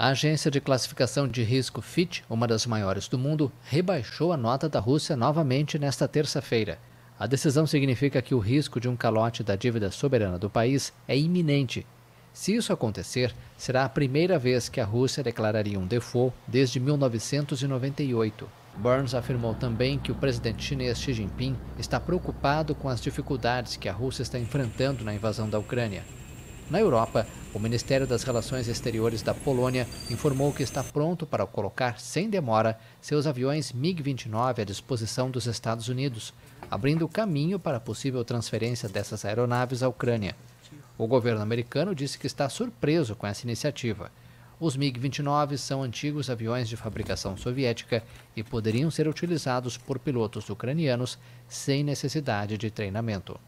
A agência de classificação de risco Fitch, uma das maiores do mundo, rebaixou a nota da Rússia novamente nesta terça-feira. A decisão significa que o risco de um calote da dívida soberana do país é iminente. Se isso acontecer, será a primeira vez que a Rússia declararia um default desde 1998. Burns afirmou também que o presidente chinês Xi Jinping está preocupado com as dificuldades que a Rússia está enfrentando na invasão da Ucrânia. Na Europa, o Ministério das Relações Exteriores da Polônia informou que está pronto para colocar sem demora seus aviões MiG-29 à disposição dos Estados Unidos, abrindo caminho para a possível transferência dessas aeronaves à Ucrânia. O governo americano disse que está surpreso com essa iniciativa. Os MiG-29 são antigos aviões de fabricação soviética e poderiam ser utilizados por pilotos ucranianos sem necessidade de treinamento.